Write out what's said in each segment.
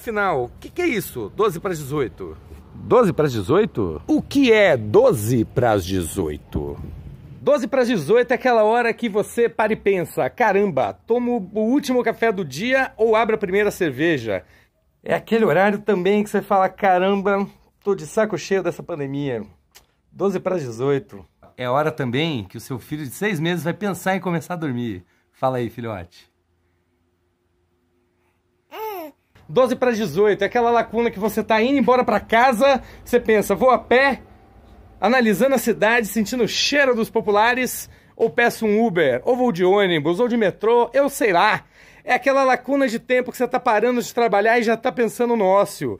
afinal, o que, que é isso? 12 para 18. 12 para 18? O que é 12 para 18? 12 para 18 é aquela hora que você para e pensa: caramba, tomo o último café do dia ou abro a primeira cerveja. É aquele horário também que você fala: caramba, tô de saco cheio dessa pandemia. 12 para 18. É hora também que o seu filho de seis meses vai pensar em começar a dormir. Fala aí, filhote. 12 para 18, é aquela lacuna que você está indo embora para casa, você pensa, vou a pé, analisando a cidade, sentindo o cheiro dos populares, ou peço um Uber, ou vou de ônibus, ou de metrô, eu sei lá. É aquela lacuna de tempo que você está parando de trabalhar e já está pensando no ócio.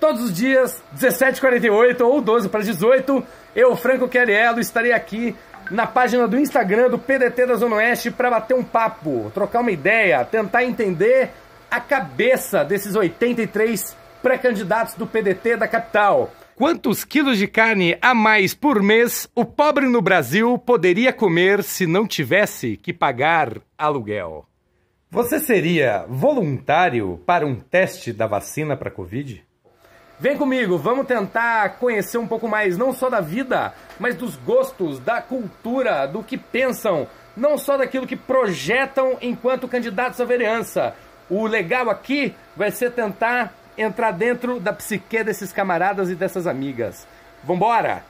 Todos os dias, 17h48 ou 12 para 18, eu, Franco Queriello, estarei aqui na página do Instagram do PDT da Zona Oeste para bater um papo, trocar uma ideia, tentar entender a cabeça desses 83 pré-candidatos do PDT da capital. Quantos quilos de carne a mais por mês o pobre no Brasil poderia comer se não tivesse que pagar aluguel? Você seria voluntário para um teste da vacina para a Covid? Vem comigo, vamos tentar conhecer um pouco mais não só da vida, mas dos gostos, da cultura, do que pensam, não só daquilo que projetam enquanto candidatos à vereança, o legal aqui vai ser tentar entrar dentro da psique desses camaradas e dessas amigas. Vambora!